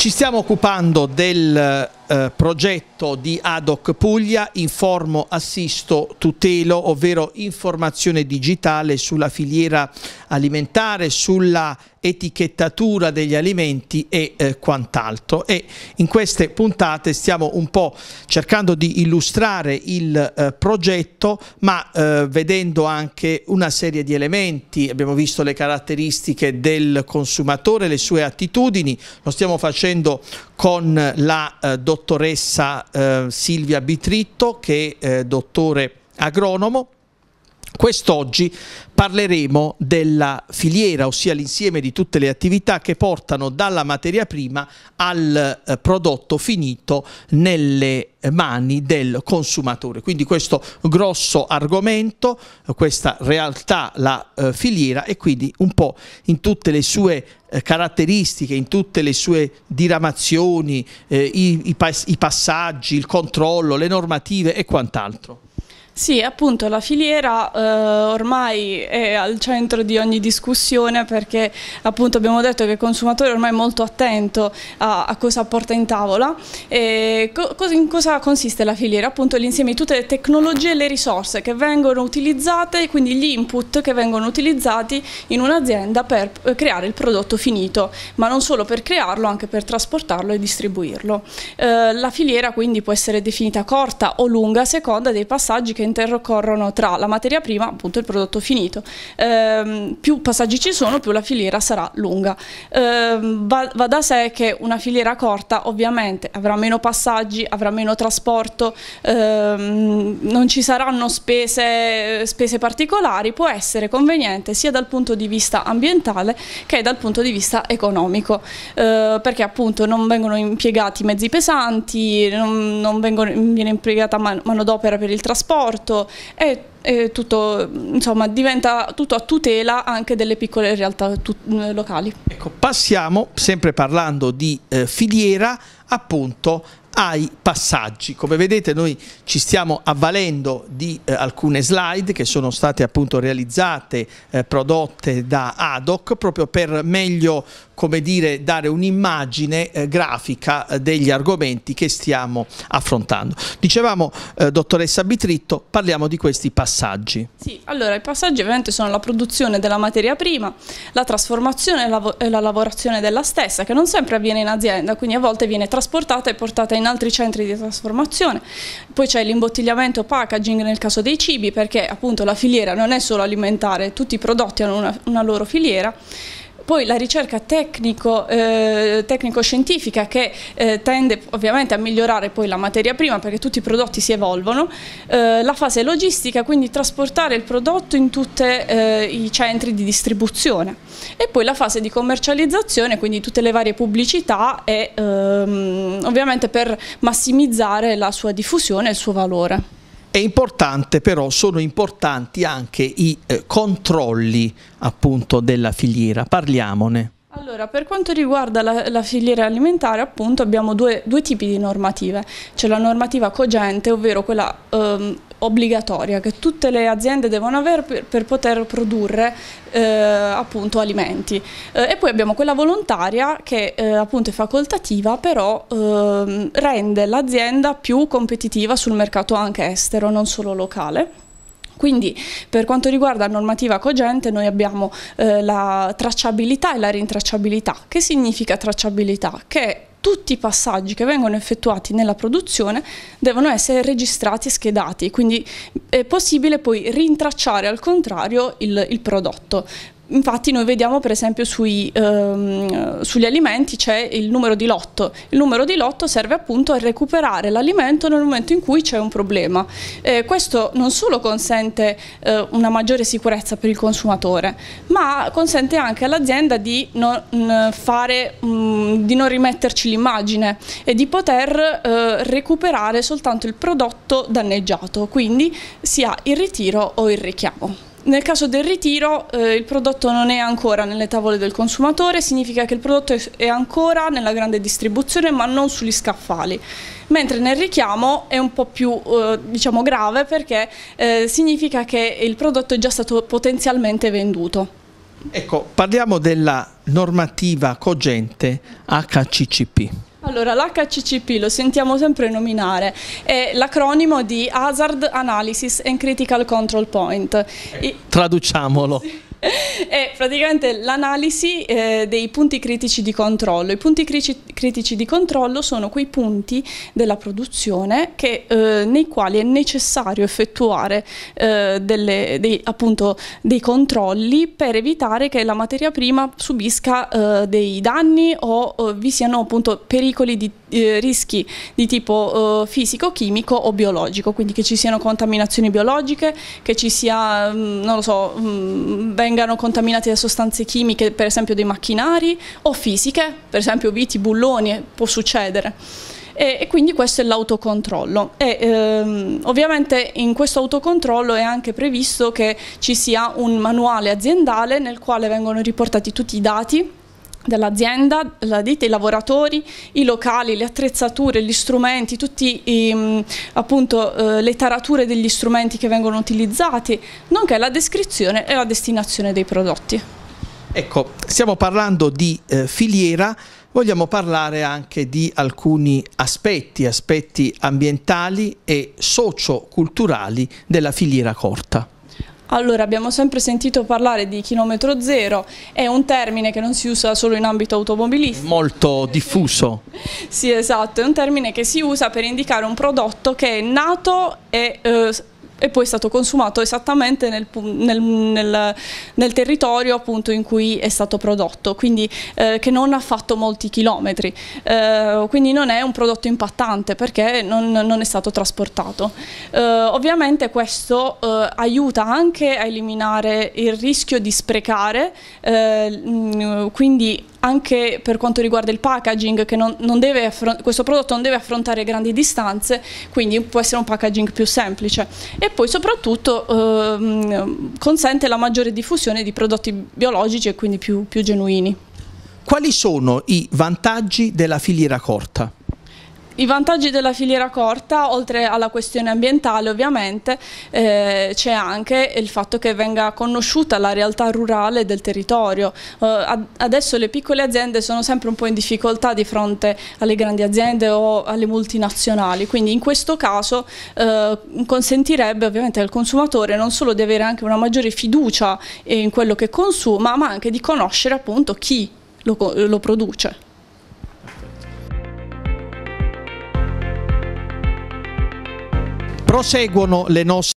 Ci stiamo occupando del eh, progetto di ADOC Puglia, informo, assisto, tutelo, ovvero informazione digitale sulla filiera alimentare, sulla etichettatura degli alimenti e eh, quant'altro. E in queste puntate stiamo un po' cercando di illustrare il eh, progetto, ma eh, vedendo anche una serie di elementi. Abbiamo visto le caratteristiche del consumatore, le sue attitudini, lo stiamo facendo con la eh, dottoressa dottoressa eh, Silvia Bitritto che è eh, dottore agronomo Quest'oggi parleremo della filiera, ossia l'insieme di tutte le attività che portano dalla materia prima al eh, prodotto finito nelle eh, mani del consumatore. Quindi questo grosso argomento, eh, questa realtà, la filiera e quindi un po' in tutte le sue caratteristiche, in tutte le sue diramazioni, i passaggi, il controllo, le normative e quant'altro. Sì, appunto la filiera eh, ormai è al centro di ogni discussione perché appunto abbiamo detto che il consumatore ormai è molto attento a, a cosa porta in tavola. E co in cosa consiste la filiera? Appunto l'insieme di tutte le tecnologie e le risorse che vengono utilizzate, quindi gli input che vengono utilizzati in un'azienda per creare il prodotto finito, ma non solo per crearlo, anche per trasportarlo e distribuirlo. Eh, la filiera quindi può essere definita corta o lunga a seconda dei passaggi che intercorrono tra la materia prima, appunto il prodotto finito. Ehm, più passaggi ci sono, più la filiera sarà lunga. Ehm, va, va, da sé che una filiera corta ovviamente avrà meno passaggi, avrà meno trasporto, ehm, non ci saranno spese, spese particolari, può essere conveniente sia dal punto di vista ambientale che dal punto di vista economico, eh, perché appunto non vengono impiegati mezzi pesanti, non, non vengono, viene impiegata man, manodopera per il trasporto, porto e, e tutto, insomma, diventa tutto a tutela anche delle piccole realtà eh, locali. Ecco, passiamo, sempre parlando di eh, filiera, appunto ai passaggi. Come vedete noi ci stiamo avvalendo di eh, alcune slide che sono state appunto realizzate, eh, prodotte da ADOC proprio per meglio come dire, dare un'immagine eh, grafica eh, degli argomenti che stiamo affrontando. Dicevamo, eh, dottoressa Bitritto, parliamo di questi passaggi. Sì, allora i passaggi ovviamente sono la produzione della materia prima, la trasformazione e la, e la lavorazione della stessa, che non sempre avviene in azienda, quindi a volte viene trasportata e portata in altri centri di trasformazione. Poi c'è l'imbottigliamento packaging nel caso dei cibi, perché appunto la filiera non è solo alimentare, tutti i prodotti hanno una, una loro filiera. Poi la ricerca eh, tecnico-scientifica che eh, tende ovviamente a migliorare poi la materia prima perché tutti i prodotti si evolvono, eh, la fase logistica, quindi trasportare il prodotto in tutti i centri di distribuzione e poi la fase di commercializzazione, quindi tutte le varie pubblicità e ehm, ovviamente per massimizzare la sua diffusione e il suo valore. È importante però, sono importanti anche i eh, controlli appunto della filiera, parliamone. Allora, per quanto riguarda la, la filiera alimentare, appunto, abbiamo due, due, tipi di normative. C'è la normativa cogente, ovvero quella ehm, obbligatoria che tutte le aziende devono avere per, per poter produrre eh, appunto, alimenti. Eh, e poi abbiamo quella volontaria che eh, appunto è facoltativa, però ehm, rende l'azienda più competitiva sul mercato anche estero, non solo locale. Quindi per quanto riguarda la normativa cogente noi abbiamo eh, la tracciabilità e la rintracciabilità. Che significa tracciabilità? Che tutti i passaggi che vengono effettuati nella produzione devono essere registrati e schedati, quindi è possibile poi rintracciare al contrario il, il prodotto. Infatti noi vediamo per esempio sui, ehm, sugli alimenti c'è il numero di lotto. Il numero di lotto serve appunto a recuperare l'alimento nel momento in cui c'è un problema. Eh, questo non solo consente eh, una maggiore sicurezza per il consumatore, ma consente anche all'azienda di, mm, di non, rimetterci l'immagine e di poter eh, recuperare soltanto il prodotto danneggiato, quindi sia il ritiro o il richiamo. Nel caso del ritiro eh, il prodotto non è ancora nelle tavole del consumatore, significa che il prodotto è ancora nella grande distribuzione ma non sugli scaffali, mentre nel richiamo è un po' più eh, diciamo grave perché eh, significa che il prodotto è già stato potenzialmente venduto. Ecco, parliamo della normativa cogente HCCP. Allora, l'HCCP lo sentiamo sempre nominare, è l'acronimo di Hazard Analysis and Critical Control Point. Traduciamolo. Sì. è praticamente l'analisi eh, dei punti critici di controllo. I punti critici di controllo sono quei punti della produzione che, eh, nei quali è necessario effettuare eh, delle, dei, appunto, dei, controlli per evitare che la materia prima subisca eh, dei danni o eh, vi siano appunto, pericoli di eh, rischi di tipo eh, fisico, chimico o biologico, quindi che ci siano contaminazioni biologiche, che ci sia, mm, non lo so, mh, mm, vengano contaminati da sostanze chimiche, per esempio dei macchinari, o fisiche, per esempio viti, bulloni, può succedere. E, e quindi questo è l'autocontrollo. Ehm, ovviamente in questo autocontrollo è anche previsto che ci sia un manuale aziendale nel quale vengono riportati tutti i dati dell'azienda, la ditta, i lavoratori, i locali, le attrezzature, gli strumenti, tutte mm, eh, le tarature degli strumenti che vengono utilizzati, nonché la descrizione e la destinazione dei prodotti. Ecco, stiamo parlando di eh, filiera, vogliamo parlare anche di alcuni aspetti, aspetti ambientali e socioculturali della filiera corta. Allora, abbiamo sempre sentito parlare di chilometro zero, è un termine che non si usa solo in ambito automobilistico. Molto diffuso. sì, esatto, è un termine che si usa per indicare un prodotto che è nato e eh, e poi è stato consumato esattamente nel, nel, nel, nel territorio appunto in cui è stato prodotto, quindi eh, che non ha fatto molti chilometri, eh, quindi non è un prodotto impattante perché non, non è stato trasportato. Eh, ovviamente questo eh, aiuta anche a eliminare il rischio di sprecare, eh, quindi anche per quanto riguarda il packaging, che non, non questo prodotto non deve affrontare grandi distanze, quindi può essere un packaging più semplice. E poi soprattutto ehm, consente la maggiore diffusione di prodotti biologici e quindi più, più genuini. Quali sono i vantaggi della filiera corta? I vantaggi della filiera corta, oltre alla questione ambientale ovviamente, eh, c'è anche il fatto che venga conosciuta la realtà rurale del territorio. Eh, ad adesso le piccole aziende sono sempre un po' in difficoltà di fronte alle grandi aziende o alle multinazionali, quindi in questo caso eh, consentirebbe ovviamente al consumatore non solo di avere anche una maggiore fiducia in quello che consuma, ma anche di conoscere appunto chi lo, lo produce. proseguono le nostre